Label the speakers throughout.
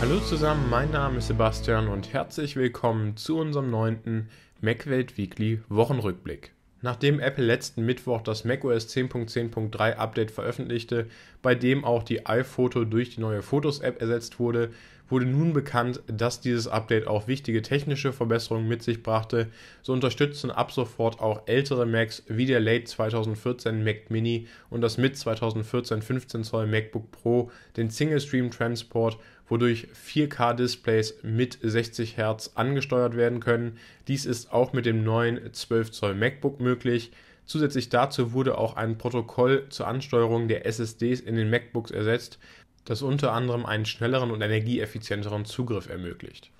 Speaker 1: Hallo zusammen, mein Name ist Sebastian und herzlich willkommen zu unserem neunten MacWelt Weekly Wochenrückblick. Nachdem Apple letzten Mittwoch das macOS 10.10.3 Update veröffentlichte, bei dem auch die iPhoto durch die neue Fotos-App ersetzt wurde, wurde nun bekannt, dass dieses Update auch wichtige technische Verbesserungen mit sich brachte. So unterstützen ab sofort auch ältere Macs wie der Late 2014 Mac Mini und das mit 2014 15 Zoll MacBook Pro den Single Stream Transport, wodurch 4K-Displays mit 60 Hertz angesteuert werden können. Dies ist auch mit dem neuen 12 Zoll MacBook möglich. Zusätzlich dazu wurde auch ein Protokoll zur Ansteuerung der SSDs in den MacBooks ersetzt, das unter anderem einen schnelleren und energieeffizienteren Zugriff ermöglicht.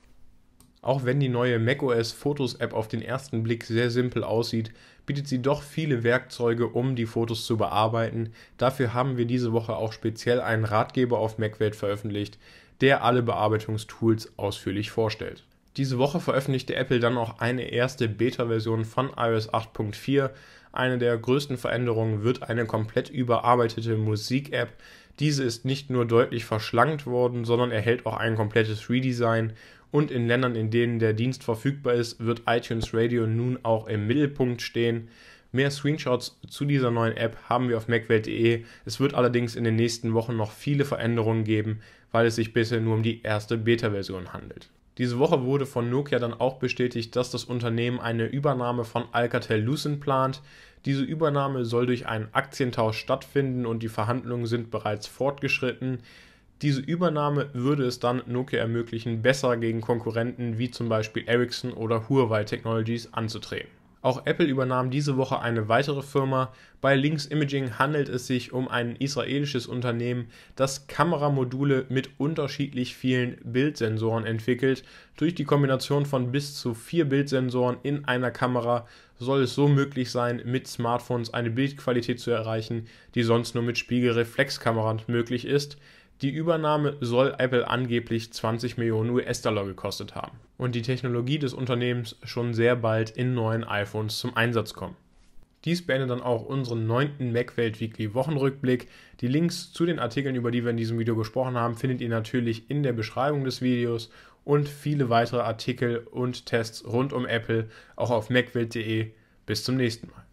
Speaker 1: Auch wenn die neue macOS Fotos App auf den ersten Blick sehr simpel aussieht, bietet sie doch viele Werkzeuge, um die Fotos zu bearbeiten. Dafür haben wir diese Woche auch speziell einen Ratgeber auf MacWelt veröffentlicht, der alle Bearbeitungstools ausführlich vorstellt. Diese Woche veröffentlichte Apple dann auch eine erste Beta-Version von iOS 8.4, eine der größten Veränderungen wird eine komplett überarbeitete Musik-App. Diese ist nicht nur deutlich verschlankt worden, sondern erhält auch ein komplettes Redesign. Und in Ländern, in denen der Dienst verfügbar ist, wird iTunes Radio nun auch im Mittelpunkt stehen. Mehr Screenshots zu dieser neuen App haben wir auf macwelt.de. Es wird allerdings in den nächsten Wochen noch viele Veränderungen geben, weil es sich bisher nur um die erste Beta-Version handelt. Diese Woche wurde von Nokia dann auch bestätigt, dass das Unternehmen eine Übernahme von Alcatel-Lucent plant. Diese Übernahme soll durch einen Aktientausch stattfinden und die Verhandlungen sind bereits fortgeschritten. Diese Übernahme würde es dann Nokia ermöglichen, besser gegen Konkurrenten wie zum Beispiel Ericsson oder Huawei Technologies anzutreten. Auch Apple übernahm diese Woche eine weitere Firma. Bei Links Imaging handelt es sich um ein israelisches Unternehmen, das Kameramodule mit unterschiedlich vielen Bildsensoren entwickelt. Durch die Kombination von bis zu vier Bildsensoren in einer Kamera soll es so möglich sein, mit Smartphones eine Bildqualität zu erreichen, die sonst nur mit Spiegelreflexkameras möglich ist. Die Übernahme soll Apple angeblich 20 Millionen US-Dollar gekostet haben und die Technologie des Unternehmens schon sehr bald in neuen iPhones zum Einsatz kommen. Dies beendet dann auch unseren neunten MacWelt Weekly Wochenrückblick. Die Links zu den Artikeln, über die wir in diesem Video gesprochen haben, findet ihr natürlich in der Beschreibung des Videos und viele weitere Artikel und Tests rund um Apple auch auf macwelt.de. Bis zum nächsten Mal.